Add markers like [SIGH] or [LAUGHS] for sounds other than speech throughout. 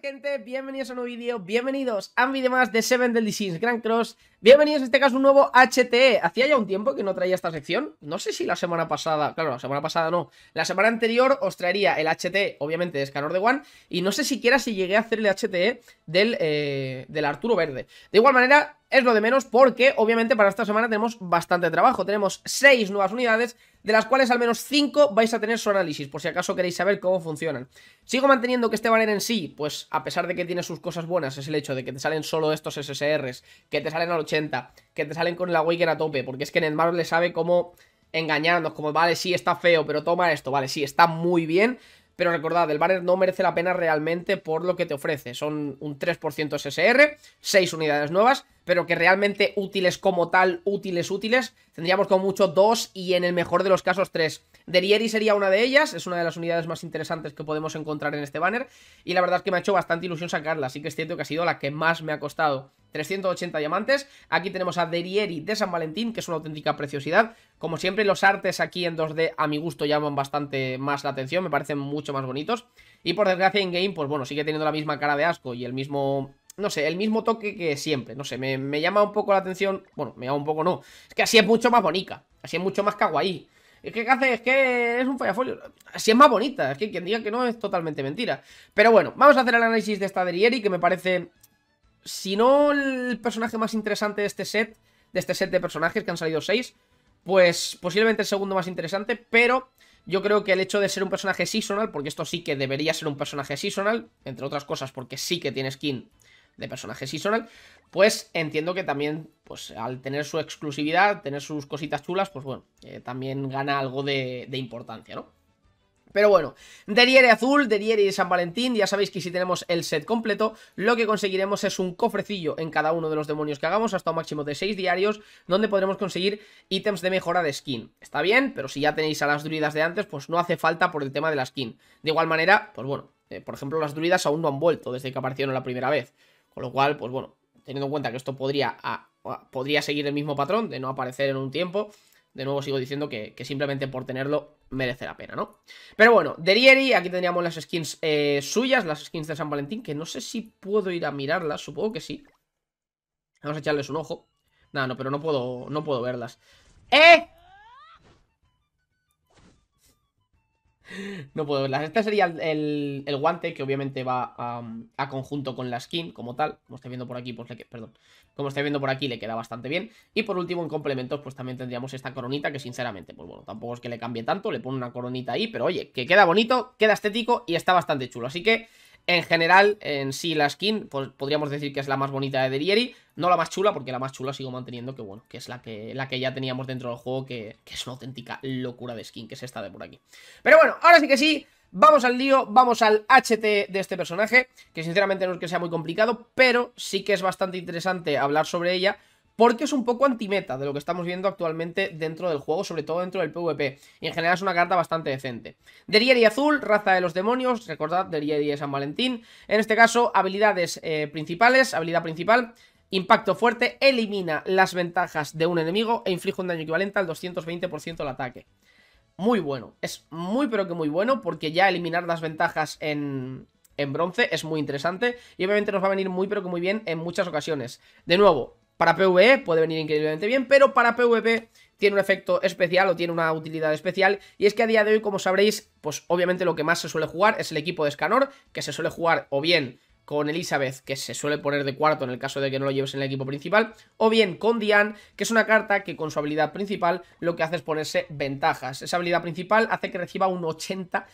gente, bienvenidos a un nuevo vídeo, bienvenidos a un vídeo más de Seven del Disease Grand Cross Bienvenidos en este caso un nuevo HTE, hacía ya un tiempo que no traía esta sección No sé si la semana pasada, claro la semana pasada no La semana anterior os traería el HTE, obviamente de Scanor de One Y no sé siquiera si llegué a hacer el HTE del, eh, del Arturo Verde De igual manera, es lo de menos porque obviamente para esta semana tenemos bastante trabajo. Tenemos 6 nuevas unidades, de las cuales al menos 5 vais a tener su análisis, por si acaso queréis saber cómo funcionan. Sigo manteniendo que este Valer en sí, pues a pesar de que tiene sus cosas buenas, es el hecho de que te salen solo estos SSRs, que te salen al 80, que te salen con la awaken a tope, porque es que en Netmarble le sabe cómo engañarnos, como vale, sí está feo, pero toma esto, vale, sí está muy bien, pero recordad, el banner no merece la pena realmente por lo que te ofrece. Son un 3% SSR, 6 unidades nuevas, pero que realmente útiles como tal, útiles, útiles, tendríamos como mucho 2 y en el mejor de los casos 3. Derieri sería una de ellas, es una de las unidades más interesantes que podemos encontrar en este banner y la verdad es que me ha hecho bastante ilusión sacarla, así que es cierto que ha sido la que más me ha costado. 380 diamantes, aquí tenemos a Derieri de San Valentín, que es una auténtica preciosidad, como siempre los artes aquí en 2D a mi gusto llaman bastante más la atención, me parecen mucho más bonitos, y por desgracia en game, pues bueno, sigue teniendo la misma cara de asco y el mismo no sé, el mismo toque que siempre, no sé, me, llama un poco la atención, bueno, me llama un poco no, es que así es mucho más bonita, así es mucho más kawaii, es que ¿qué hace? Es que es un fallafolio. Si es más bonita, es que quien diga que no es totalmente mentira. Pero bueno, vamos a hacer el análisis de esta de que me parece, si no el personaje más interesante de este set, de este set de personajes, que han salido seis, pues posiblemente el segundo más interesante, pero yo creo que el hecho de ser un personaje seasonal, porque esto sí que debería ser un personaje seasonal, entre otras cosas porque sí que tiene skin de personaje seasonal, pues entiendo que también, pues al tener su exclusividad, tener sus cositas chulas, pues bueno, eh, también gana algo de, importancia, ¿no? Pero bueno, Deriere Azul, Deriere y San Valentín, ya sabéis que si tenemos el set completo, lo que conseguiremos es un cofrecillo en cada uno de los demonios que hagamos, hasta un máximo de 6 diarios, donde podremos conseguir ítems de mejora de skin. Está bien, pero si ya tenéis a las druidas de antes, pues no hace falta por el tema de la skin. De igual manera, pues bueno, eh, por ejemplo, las druidas aún no han vuelto desde que aparecieron la primera vez. Con lo cual, pues bueno, teniendo en cuenta que esto podría, podría seguir el mismo patrón de no aparecer en un tiempo, de nuevo sigo diciendo que, simplemente por tenerlo merece la pena, ¿no? Pero bueno, Derieri, aquí tendríamos las skins eh, suyas, las skins de San Valentín, que no sé si puedo ir a mirarlas, supongo que sí. Vamos a echarles un ojo. Nada, no, pero no puedo, no puedo verlas. ¡Eh! [LAUGHS] no puedo verlas. Este sería el, el, guante que obviamente va a, conjunto con la skin como tal. Como estáis viendo por aquí, pues le perdón. Como estáis viendo por aquí le queda bastante bien. Y por último en complementos pues también tendríamos esta coronita que sinceramente pues bueno, tampoco es que le cambie tanto. Le pone una coronita ahí, pero oye, que queda bonito, queda estético y está bastante chulo. Así que... En general, en sí la skin, pues podríamos decir que es la más bonita de Derieri, no la más chula, porque la más chula sigo manteniendo que bueno, que es la que, la que ya teníamos dentro del juego, que, que es una auténtica locura de skin, que es esta de por aquí. Pero bueno, ahora sí que sí, Vamos al lío, vamos al HT de este personaje, que sinceramente no es que sea muy complicado, pero sí que es bastante interesante hablar sobre ella, porque es un poco antimeta de lo que estamos viendo actualmente dentro del juego, sobre todo dentro del PvP, y en general es una carta bastante decente. y azul, raza de los demonios, recordad, Derieri de San Valentín, en este caso habilidades eh, principales, habilidad principal, Impacto fuerte, elimina las ventajas de un enemigo e inflige un daño equivalente al 220% del ataque. Muy bueno, es muy pero que muy bueno porque ya eliminar las ventajas en, en bronce es muy interesante y obviamente nos va a venir muy pero que muy bien en muchas ocasiones. De nuevo, para PvE puede venir increíblemente bien, pero para PvP tiene un efecto especial o tiene una utilidad especial y es que a día de hoy como sabréis pues obviamente lo que más se suele jugar es el equipo de Scanor, que se suele jugar o bien con Elizabeth, que se suele poner de cuarto en el caso de que no lo lleves en el equipo principal, o bien con Diane, que es una carta que con su habilidad principal lo que hace es ponerse ventajas. Esa habilidad principal hace que reciba un 80%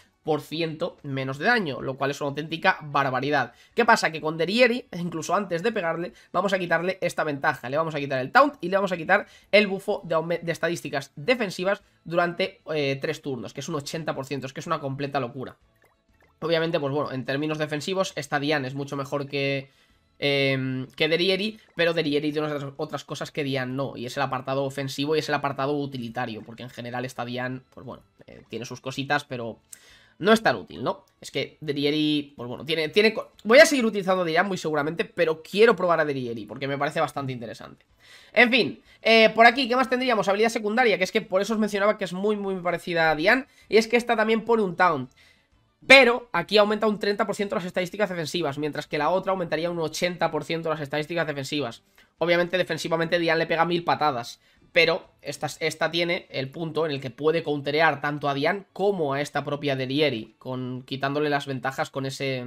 menos de daño, lo cual es una auténtica barbaridad. ¿Qué pasa? Que con Derieri, incluso antes de pegarle, vamos a quitarle esta ventaja. Le vamos a quitar el taunt y le vamos a quitar el bufo de, estadísticas defensivas durante eh, tres turnos, que es un 80%, es que es una completa locura. Obviamente, pues bueno, en términos defensivos, esta Diane es mucho mejor que, em, que Derieri, pero Derieri tiene otras, cosas que Diane no, y es el apartado ofensivo y es el apartado utilitario, porque en general esta Diane, pues bueno, eh, tiene sus cositas, pero no es tan útil, ¿no? Es que Derieri, pues bueno, tiene... tiene voy a seguir utilizando a Diane muy seguramente, pero quiero probar a Derieri, porque me parece bastante interesante. En fin, eh, por aquí, ¿qué más tendríamos? Habilidad secundaria, que es que por eso os mencionaba que es muy, muy parecida a Diane, y es que esta también pone un town. Pero aquí aumenta un 30% las estadísticas defensivas, mientras que la otra aumentaría un 80% las estadísticas defensivas. Obviamente defensivamente Dian le pega mil patadas, pero esta, tiene el punto en el que puede counterear tanto a Dian como a esta propia Delieri, con, quitándole las ventajas con, ese,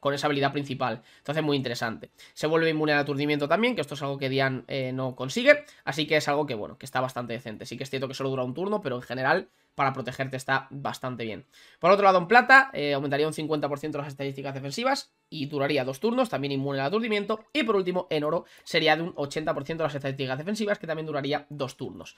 con esa habilidad principal. Entonces, muy interesante. Se vuelve inmune al aturdimiento también, que esto es algo que Dian eh, no consigue, así que es algo que, bueno, que está bastante decente. Sí que es cierto que solo dura un turno, pero en general para protegerte está bastante bien. Por otro lado, en plata, eh, aumentaría un 50% las estadísticas defensivas y duraría dos turnos, también inmune al aturdimiento. Y por último, en oro, sería de un 80% las estadísticas defensivas, que también duraría dos turnos.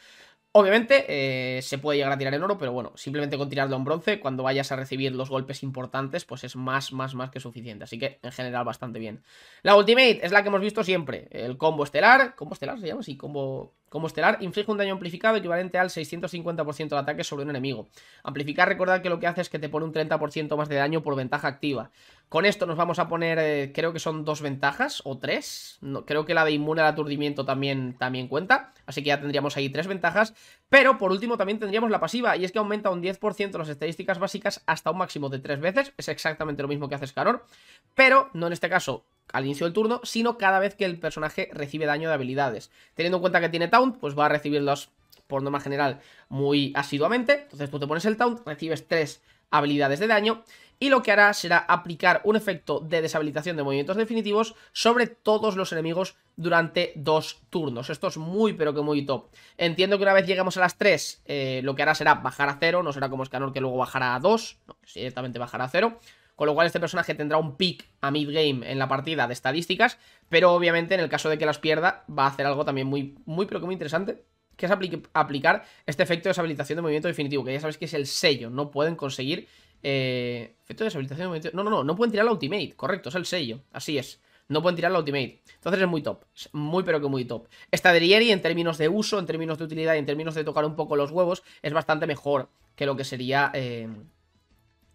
Obviamente eh, se puede llegar a tirar en oro, pero bueno, simplemente con tirarlo en bronce, cuando vayas a recibir los golpes importantes, pues es más, más, más que suficiente. Así que en general bastante bien. La Ultimate es la que hemos visto siempre. El combo estelar, ¿combo estelar se llama? Sí, combo... Como estelar, inflige un daño amplificado equivalente al 650% de ataque sobre un enemigo. Amplificar, recordad que lo que hace es que te pone un 30% más de daño por ventaja activa. Con esto nos vamos a poner, eh, creo que son dos ventajas o tres. creo que la de inmune al aturdimiento también, también cuenta. Así que ya tendríamos ahí tres ventajas. Pero por último también tendríamos la pasiva. Y es que aumenta un 10% las estadísticas básicas hasta un máximo de tres veces. Es exactamente lo mismo que hace Scaror. Pero no en este caso al inicio del turno, sino cada vez que el personaje recibe daño de habilidades. Teniendo en cuenta que tiene Taunt, pues va a recibirlos por norma general muy asiduamente. Entonces tú te pones el Taunt, recibes tres habilidades de daño y lo que hará será aplicar un efecto de deshabilitación de movimientos definitivos sobre todos los enemigos durante dos turnos. Esto es muy pero que muy top. Entiendo que una vez lleguemos a las 3 eh, lo que hará será bajar a cero no será como Scanor que luego bajará a 2, no, directamente bajará a 0 con lo cual este personaje tendrá un pick a mid-game en la partida de estadísticas, pero obviamente en el caso de que las pierda va a hacer algo también muy, muy pero que muy interesante, que es aplicar este efecto de deshabilitación de movimiento definitivo, que ya sabéis que es el sello, no pueden conseguir eh, efecto de deshabilitación de movimiento... No, no, no, no pueden tirar la ultimate, correcto, es el sello, así es. No pueden tirar la ultimate. Entonces es muy top. muy pero que muy top. Esta de Rieri en términos de uso, en términos de utilidad y en términos de tocar un poco los huevos es bastante mejor que lo que sería... Eh,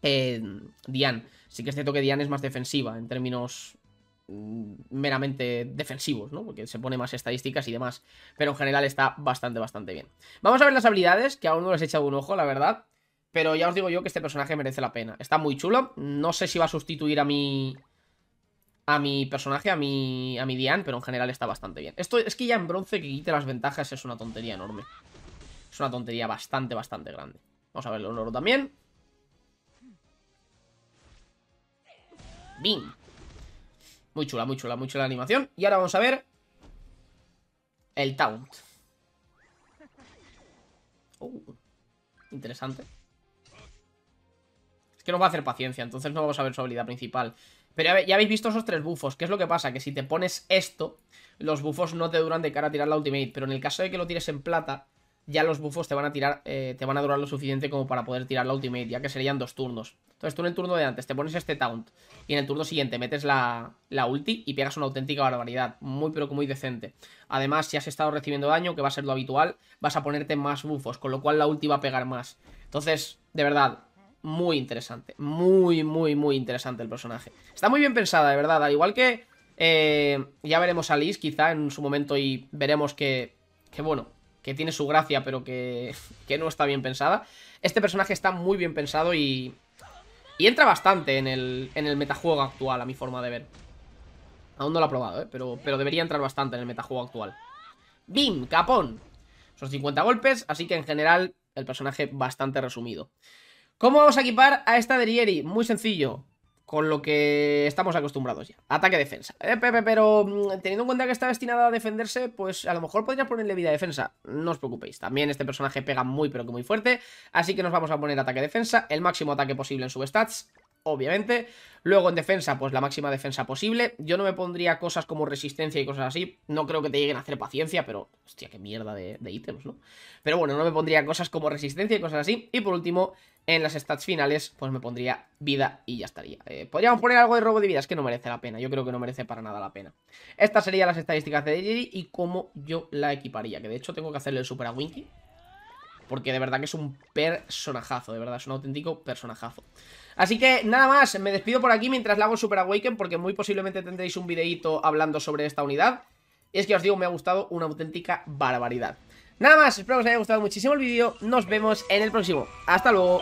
Diane. Sí que es cierto que Diane es más defensiva en términos mm, meramente defensivos, ¿no? Porque se pone más estadísticas y demás. Pero en general está bastante, bastante bien. Vamos a ver las habilidades, que aún no les he echado un ojo, la verdad. Pero ya os digo yo que este personaje merece la pena. Está muy chulo. No sé si va a sustituir a mi... A mi personaje, a mi, a mi Diane, pero en general está bastante bien. Esto es que ya en bronce que quite las ventajas es una tontería enorme. Es una tontería bastante, bastante grande. Vamos a ver el oro también. Bing. Muy chula, muy chula, muy chula la animación. Y ahora vamos a ver el taunt. Uh, interesante. Es que nos va a hacer paciencia, entonces no vamos a ver su habilidad principal. Pero ya, ya habéis visto esos tres bufos. ¿Qué es lo que pasa? Que si te pones esto, los bufos no te duran de cara a tirar la ultimate. Pero en el caso de que lo tires en plata, ya los buffos te van a tirar, eh, te van a durar lo suficiente como para poder tirar la ultimate, ya que serían dos turnos. Entonces tú en el turno de antes te pones este taunt y en el turno siguiente metes la, la ulti y pegas una auténtica barbaridad, muy pero muy decente. Además, si has estado recibiendo daño, que va a ser lo habitual, vas a ponerte más buffos, con lo cual la ulti va a pegar más. Entonces, de verdad, muy interesante, muy, muy, muy interesante el personaje. Está muy bien pensada, de verdad, al igual que... Eh, ya veremos a Liz quizá en su momento y veremos que, que bueno, que tiene su gracia, pero [LAUGHS] que, no está bien pensada. Este personaje está muy bien pensado y, y entra bastante en el, en el metajuego actual, a mi forma de ver. Aún no lo ha probado, ¿eh? pero, pero debería entrar bastante en el metajuego actual. ¡Bim! ¡Capón! Son 50 golpes, así que en general el personaje bastante resumido. ¿Cómo vamos a equipar a esta Derieri? Muy sencillo con lo que estamos acostumbrados ya. Ataque-defensa. Pepe, eh, pero mm, teniendo en cuenta que está destinada a defenderse, pues a lo mejor podría ponerle vida-defensa. No os preocupéis. También este personaje pega muy, pero que muy fuerte. Así que nos vamos a poner ataque-defensa, el máximo ataque posible en sub-stats, obviamente. Luego en defensa, pues la máxima defensa posible. Yo no me pondría cosas como resistencia y cosas así. No creo que te lleguen a hacer paciencia, pero... Hostia, qué mierda de, ítems, ¿no? Pero bueno, no me pondría cosas como resistencia y cosas así. Y por último, en las stats finales, pues me pondría vida y ya estaría. Eh, podríamos poner algo de robo de vidas que no merece la pena. Yo creo que no merece para nada la pena. Estas serían las estadísticas de Jerry y cómo yo la equiparía. Que de hecho tengo que hacerle el super a Winky porque de verdad que es un personajazo, de verdad, es un auténtico personajazo. Así que nada más, me despido por aquí mientras la hago Super Awaken porque muy posiblemente tendréis un videíto hablando sobre esta unidad. Y es que os digo, me ha gustado una auténtica barbaridad. Nada más, espero que os haya gustado muchísimo el vídeo, nos vemos en el próximo. ¡Hasta luego!